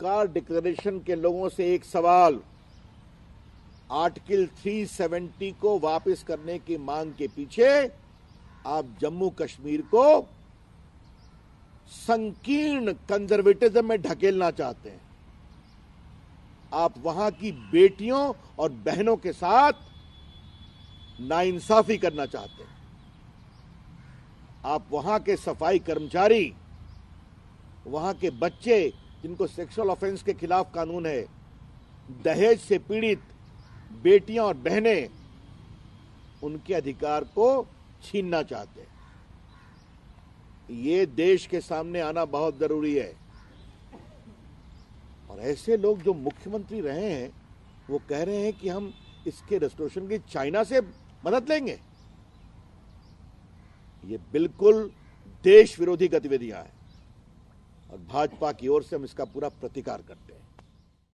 car declaration के लोगों से एक सवाल आर्टिकल 370 को वापस करने की मांग के पीछे आप जम्मू कश्मीर को संकीर्ण कंजर्वेटिज्म में ढकेलना चाहते हैं आप वहां की बेटियों और बहनों के साथ नाइंसाफी करना चाहते हैं आप वहां के सफाई कर्मचारी वहां के बच्चे जिनको सेक्सुअल ऑफेंस के खिलाफ कानून है दहेज से पीड़ित बेटियां और बहनें उनके अधिकार को छीनना चाहते हैं ये देश के सामने आना बहुत जरूरी है और ऐसे लोग जो मुख्यमंत्री रहे हैं वो कह रहे हैं कि हम इसके रेस्टोरेशन की चाइना से मदद लेंगे ये बिल्कुल देश विरोधी गतिविधियां हैं और भाजपा की ओर से हम इसका पूरा प्रतिकार करते हैं